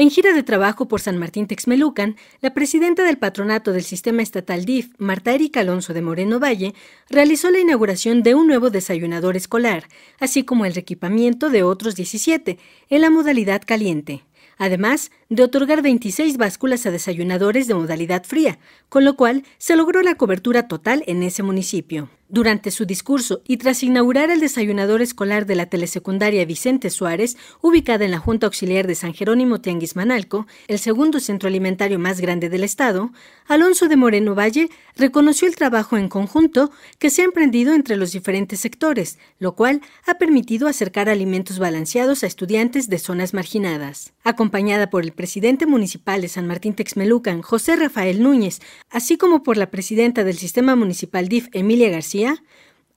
En gira de trabajo por San Martín Texmelucan, la presidenta del patronato del sistema estatal DIF, Marta Erika Alonso de Moreno Valle, realizó la inauguración de un nuevo desayunador escolar, así como el reequipamiento de otros 17 en la modalidad caliente, además de otorgar 26 básculas a desayunadores de modalidad fría, con lo cual se logró la cobertura total en ese municipio. Durante su discurso y tras inaugurar el desayunador escolar de la telesecundaria Vicente Suárez, ubicada en la Junta Auxiliar de San Jerónimo Tianguis Manalco, el segundo centro alimentario más grande del estado, Alonso de Moreno Valle reconoció el trabajo en conjunto que se ha emprendido entre los diferentes sectores, lo cual ha permitido acercar alimentos balanceados a estudiantes de zonas marginadas. Acompañada por el presidente municipal de San Martín Texmelucan, José Rafael Núñez, así como por la presidenta del Sistema Municipal DIF, Emilia García,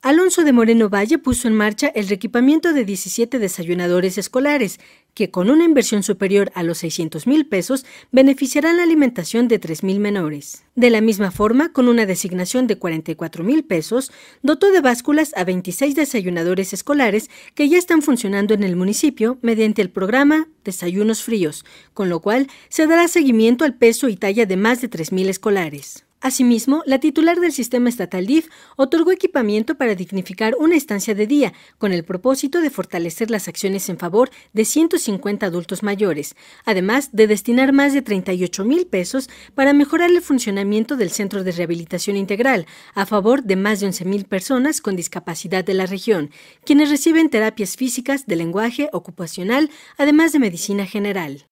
Alonso de Moreno Valle puso en marcha el reequipamiento de 17 desayunadores escolares, que con una inversión superior a los 600 mil pesos beneficiarán la alimentación de 3 mil menores. De la misma forma, con una designación de 44 mil pesos, dotó de básculas a 26 desayunadores escolares que ya están funcionando en el municipio mediante el programa Desayunos Fríos, con lo cual se dará seguimiento al peso y talla de más de 3 mil escolares. Asimismo, la titular del sistema estatal DIF otorgó equipamiento para dignificar una estancia de día, con el propósito de fortalecer las acciones en favor de 150 adultos mayores, además de destinar más de 38 mil pesos para mejorar el funcionamiento del Centro de Rehabilitación Integral, a favor de más de 11 mil personas con discapacidad de la región, quienes reciben terapias físicas, de lenguaje, ocupacional, además de medicina general.